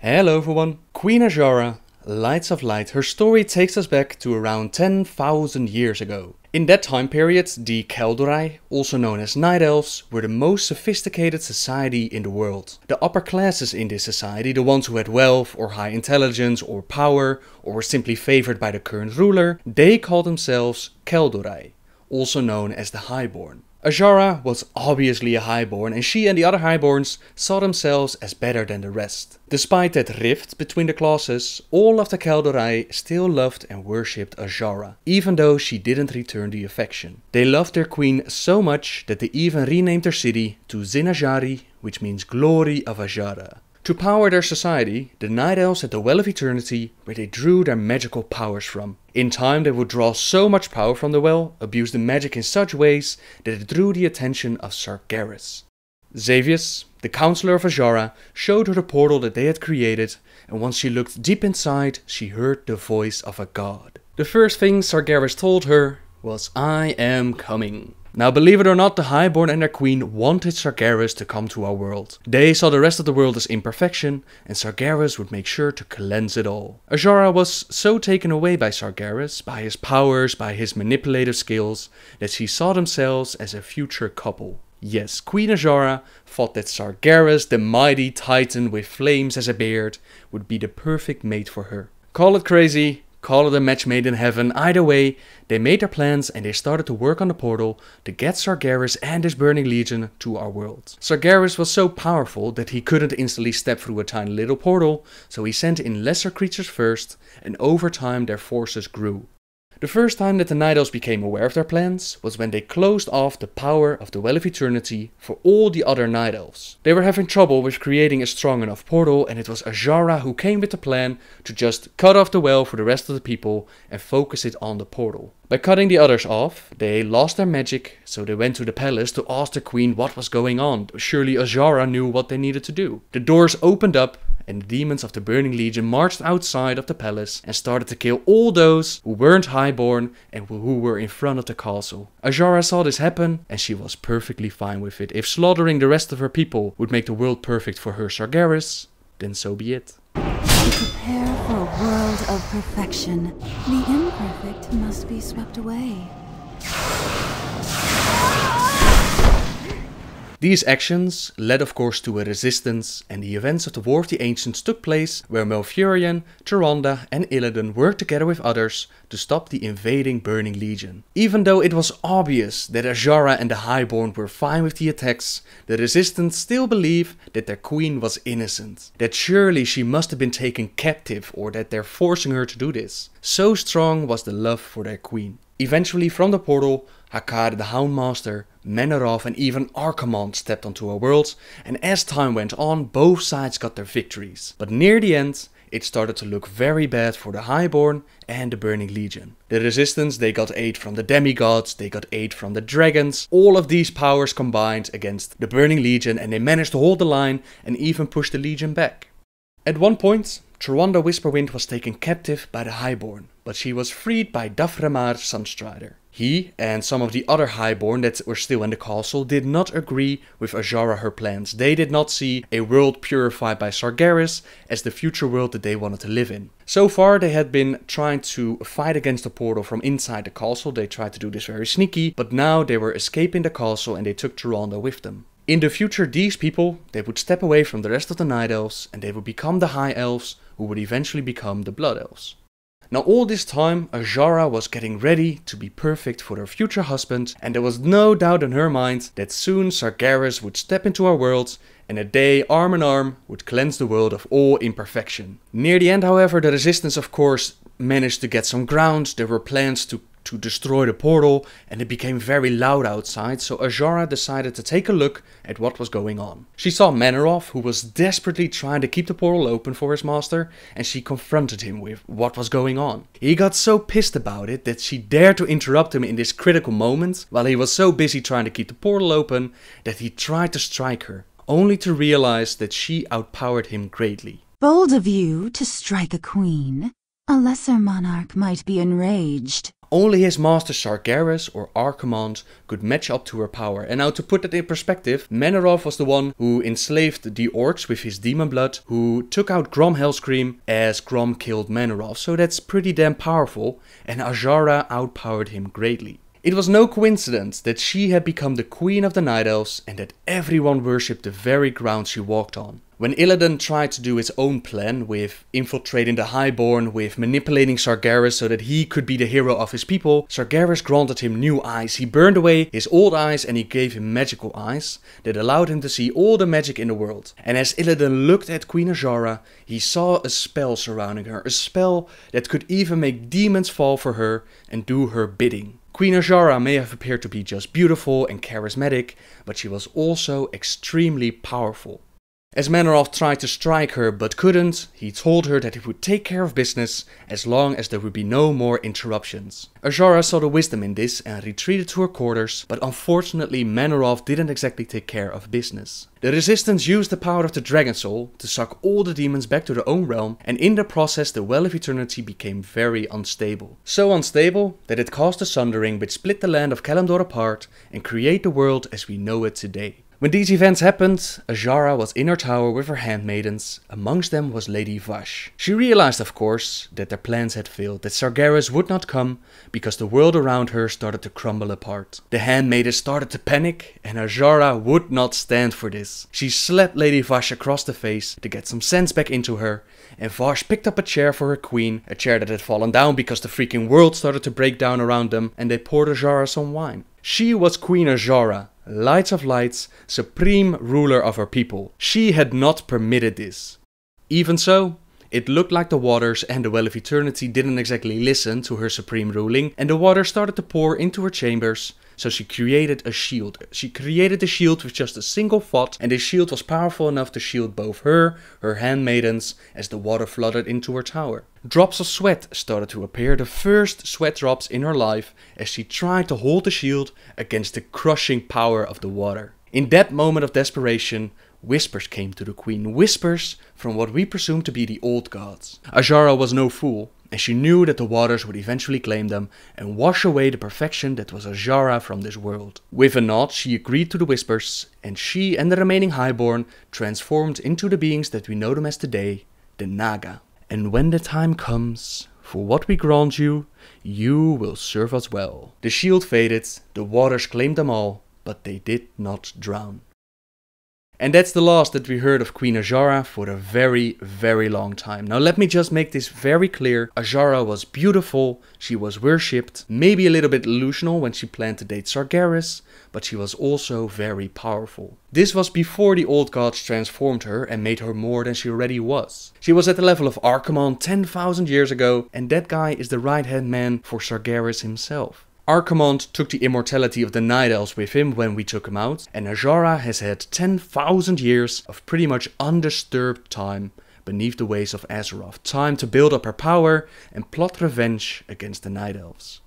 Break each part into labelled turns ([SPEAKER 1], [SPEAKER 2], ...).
[SPEAKER 1] Hello everyone, Queen Azura, Lights of Light, her story takes us back to around 10,000 years ago. In that time period, the Keldurai, also known as Night Elves, were the most sophisticated society in the world. The upper classes in this society, the ones who had wealth or high intelligence or power or were simply favored by the current ruler, they called themselves Keldurai, also known as the Highborn. Ajara was obviously a highborn, and she and the other highborns saw themselves as better than the rest. Despite that rift between the classes, all of the Caldorai still loved and worshipped Ajara, even though she didn't return the affection. They loved their queen so much that they even renamed their city to Zinajari, which means glory of Ajara. To power their society, the Night Elves had the Well of Eternity, where they drew their magical powers from. In time, they would draw so much power from the well, abuse the magic in such ways, that it drew the attention of Sargeras. Xavius, the Counselor of Ajara, showed her the portal that they had created, and once she looked deep inside, she heard the voice of a god. The first thing Sargeras told her was, I am coming. Now believe it or not, the Highborn and their queen wanted Sargeras to come to our world. They saw the rest of the world as imperfection, and Sargeras would make sure to cleanse it all. Ajara was so taken away by Sargeras, by his powers, by his manipulative skills, that she saw themselves as a future couple. Yes, Queen Ajara thought that Sargeras, the mighty titan with flames as a beard, would be the perfect mate for her. Call it crazy, Call it a match made in heaven. Either way, they made their plans and they started to work on the portal to get Sargeras and his burning legion to our world. Sargeras was so powerful that he couldn't instantly step through a tiny little portal, so he sent in lesser creatures first, and over time their forces grew. The first time that the Night Elves became aware of their plans was when they closed off the power of the Well of Eternity for all the other Night Elves. They were having trouble with creating a strong enough portal and it was Ajara who came with the plan to just cut off the well for the rest of the people and focus it on the portal. By cutting the others off, they lost their magic, so they went to the palace to ask the queen what was going on. Surely Ajara knew what they needed to do. The doors opened up and the demons of the Burning Legion marched outside of the palace and started to kill all those who weren't highborn and who were in front of the castle. Ajara saw this happen and she was perfectly fine with it. If slaughtering the rest of her people would make the world perfect for her Sargeras, then so be it. To prepare for a world of perfection, the imperfect must be swept away. These actions led of course to a resistance and the events of the War of the Ancients took place where Malfurion, Turonda and Illidan worked together with others to stop the invading Burning Legion. Even though it was obvious that Azara and the Highborn were fine with the attacks, the resistance still believed that their queen was innocent, that surely she must have been taken captive or that they're forcing her to do this. So strong was the love for their queen. Eventually from the portal, Hakkar, the Houndmaster, Menorov and even Archimond stepped onto our worlds, and as time went on, both sides got their victories. But near the end, it started to look very bad for the Highborn and the Burning Legion. The Resistance, they got aid from the Demigods, they got aid from the Dragons, all of these powers combined against the Burning Legion and they managed to hold the line and even push the Legion back. At one point, Trwanda Whisperwind was taken captive by the Highborn, but she was freed by Daframar Sunstrider. He and some of the other Highborn that were still in the castle did not agree with Ajara her plans. They did not see a world purified by Sargeras as the future world that they wanted to live in. So far they had been trying to fight against the portal from inside the castle, they tried to do this very sneaky, but now they were escaping the castle and they took Tyrande with them. In the future these people, they would step away from the rest of the Night Elves and they would become the High Elves who would eventually become the Blood Elves. Now all this time, Ajara was getting ready to be perfect for her future husband and there was no doubt in her mind that soon Sargeras would step into our world and a day arm in arm would cleanse the world of all imperfection. Near the end however, the resistance of course managed to get some ground, there were plans to to destroy the portal and it became very loud outside, so Ajara decided to take a look at what was going on. She saw Manarov, who was desperately trying to keep the portal open for his master, and she confronted him with what was going on. He got so pissed about it that she dared to interrupt him in this critical moment, while he was so busy trying to keep the portal open that he tried to strike her, only to realize that she outpowered him greatly. Bold of you to strike a queen. A lesser monarch might be enraged. Only his master Sargeras or Archimond could match up to her power. And now to put that in perspective, Menorov was the one who enslaved the orcs with his demon blood, who took out Grom Hellscream as Grom killed Menorov. So that's pretty damn powerful, and Ajara outpowered him greatly. It was no coincidence that she had become the queen of the Night Elves and that everyone worshipped the very ground she walked on. When Illidan tried to do his own plan with infiltrating the Highborn, with manipulating Sargeras so that he could be the hero of his people, Sargeras granted him new eyes. He burned away his old eyes and he gave him magical eyes that allowed him to see all the magic in the world. And as Illidan looked at Queen Azara, he saw a spell surrounding her, a spell that could even make demons fall for her and do her bidding. Queen Azara may have appeared to be just beautiful and charismatic, but she was also extremely powerful. As Menorov tried to strike her but couldn't, he told her that he would take care of business as long as there would be no more interruptions. Azara saw the wisdom in this and retreated to her quarters, but unfortunately Menorov didn't exactly take care of business. The Resistance used the power of the Dragon Soul to suck all the demons back to their own realm and in the process the Well of Eternity became very unstable. So unstable that it caused a Sundering which split the land of Kalimdor apart and create the world as we know it today. When these events happened, Azara was in her tower with her handmaidens, amongst them was Lady Vash. She realized, of course, that their plans had failed, that Sargeras would not come, because the world around her started to crumble apart. The handmaidens started to panic, and Azara would not stand for this. She slapped Lady Vash across the face to get some sense back into her, and Vash picked up a chair for her queen, a chair that had fallen down because the freaking world started to break down around them, and they poured Azara some wine. She was Queen Azara, Lights of Lights, supreme ruler of her people. She had not permitted this. Even so, it looked like the waters and the Well of Eternity didn't exactly listen to her supreme ruling, and the water started to pour into her chambers, so she created a shield. She created a shield with just a single thought, and this shield was powerful enough to shield both her, her handmaidens, as the water flooded into her tower. Drops of sweat started to appear, the first sweat drops in her life, as she tried to hold the shield against the crushing power of the water. In that moment of desperation, whispers came to the queen, whispers from what we presume to be the old gods. Ajara was no fool and she knew that the waters would eventually claim them and wash away the perfection that was Azara from this world. With a nod, she agreed to the whispers, and she and the remaining Highborn transformed into the beings that we know them as today, the Naga. And when the time comes, for what we grant you, you will serve us well. The shield faded, the waters claimed them all, but they did not drown. And that's the last that we heard of Queen Ajara for a very, very long time. Now let me just make this very clear. Ajara was beautiful, she was worshipped, maybe a little bit illusional when she planned to date Sargeras, but she was also very powerful. This was before the old gods transformed her and made her more than she already was. She was at the level of Archimon 10,000 years ago, and that guy is the right-hand man for Sargeras himself. Our command took the immortality of the Night Elves with him when we took him out, and Ajara has had 10,000 years of pretty much undisturbed time beneath the ways of Azeroth, time to build up her power and plot revenge against the Night Elves.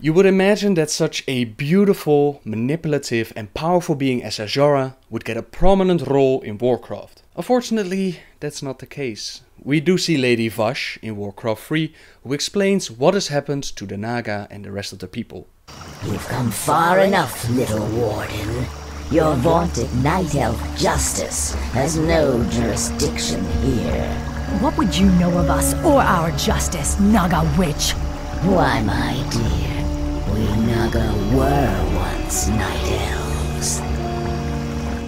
[SPEAKER 1] You would imagine that such a beautiful, manipulative and powerful being as Azora would get a prominent role in Warcraft. Unfortunately, that's not the case. We do see Lady Vash in Warcraft 3, who explains what has happened to the Naga and the rest of the people. You've come far enough, little warden. Your vaunted Night Elf justice has no jurisdiction here. What would you know of us or our justice, Naga Witch? Why, my dear, we Naga were once Night Elves.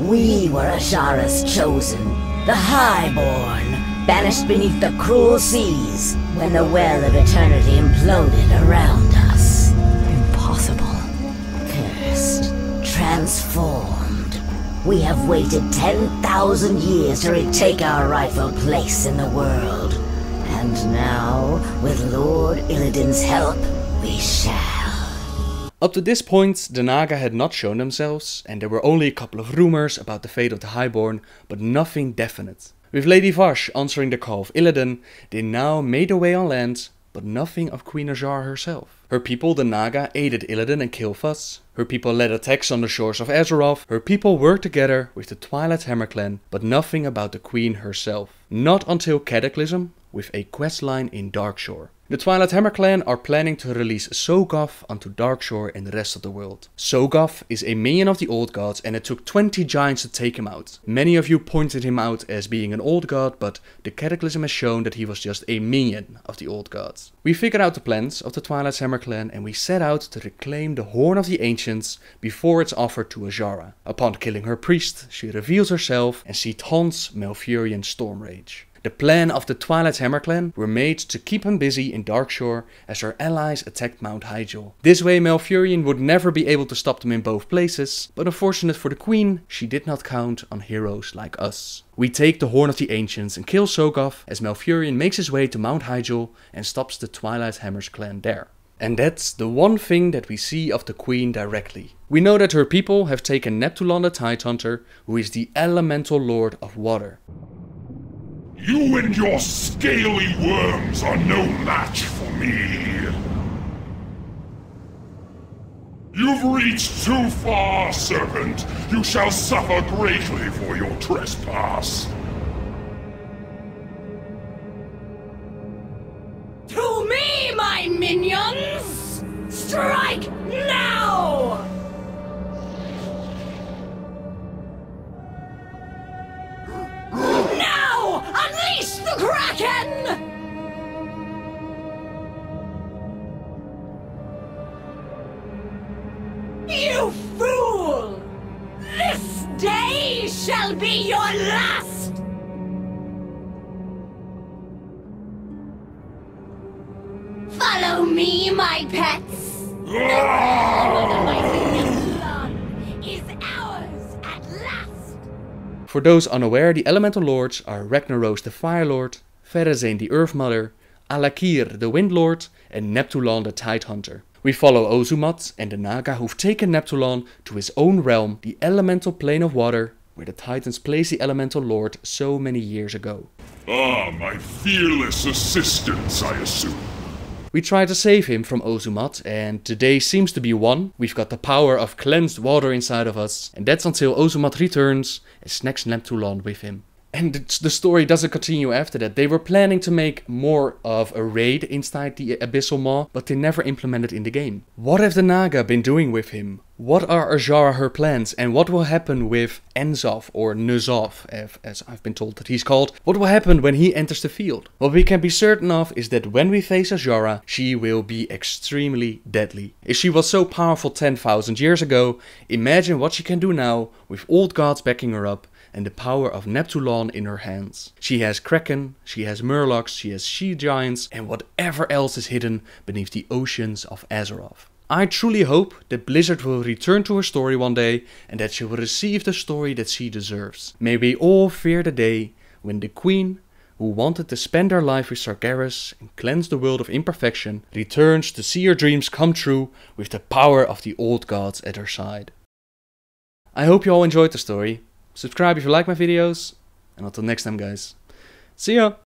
[SPEAKER 1] We were Ashara's chosen, the Highborn, banished beneath the cruel seas when the well of eternity imploded around us. Impossible. Cursed. Transformed. We have waited 10,000 years to retake our rightful place in the world. And now, with Lord Illidan's help, we shall. Up to this point, the Naga had not shown themselves, and there were only a couple of rumors about the fate of the Highborn, but nothing definite. With Lady Vash answering the call of Illidan, they now made their way on land, but nothing of Queen Azar herself. Her people, the Naga, aided Illidan and Kil'Thas. Her people led attacks on the shores of Azeroth. Her people worked together with the Twilight Hammer Clan, but nothing about the Queen herself. Not until Cataclysm, with a questline in Darkshore. The Twilight Hammer clan are planning to release Sogoth onto Darkshore and the rest of the world. Sogoth is a minion of the Old Gods and it took 20 giants to take him out. Many of you pointed him out as being an Old God, but the Cataclysm has shown that he was just a minion of the Old Gods. We figured out the plans of the Twilight Hammer clan and we set out to reclaim the Horn of the Ancients before it's offered to Azara. Upon killing her priest, she reveals herself and she taunts Malfurion Stormrage. The plan of the Twilight Hammer clan were made to keep him busy in Darkshore as her allies attacked Mount Hyjal. This way Malfurion would never be able to stop them in both places, but unfortunate for the queen, she did not count on heroes like us. We take the Horn of the Ancients and kill Sogoth as Malfurion makes his way to Mount Hyjal and stops the Twilight Hammers clan there. And that's the one thing that we see of the queen directly. We know that her people have taken Neptulon the Tidehunter, who is the elemental lord of water. You and your scaly worms are no match for me. You've reached too far, serpent. You shall suffer greatly for your trespass. To me, my minions! Strike Unleash the Kraken! You fool! This day shall be your last! For those unaware, the elemental lords are Ragnaros the Fire Lord, Pharazane the Earth Mother, Alakir the Wind Lord, and Neptulon the Tide Hunter. We follow Ozumat and the Naga who've taken Neptulon to his own realm, the elemental plane of water, where the Titans placed the elemental lord so many years ago. Ah, my fearless assistants, I assume. We try to save him from Ozumat, and today seems to be one. We've got the power of cleansed water inside of us, and that's until Ozumat returns and snacks Lamtulon with him and the story doesn't continue after that. They were planning to make more of a raid inside the Abyssal Maw, but they never implemented in the game. What have the Naga been doing with him? What are Azara her plans and what will happen with Enzov or Nuzov, as I've been told that he's called? What will happen when he enters the field? What we can be certain of is that when we face Azara, she will be extremely deadly. If she was so powerful 10,000 years ago, imagine what she can do now with old gods backing her up and the power of Neptulon in her hands. She has kraken, she has murlocs, she has she giants, and whatever else is hidden beneath the oceans of Azeroth. I truly hope that Blizzard will return to her story one day and that she will receive the story that she deserves. May we all fear the day when the Queen, who wanted to spend her life with Sargeras and cleanse the world of imperfection, returns to see her dreams come true with the power of the old gods at her side. I hope you all enjoyed the story. Subscribe if you like my videos, and until next time guys, see ya!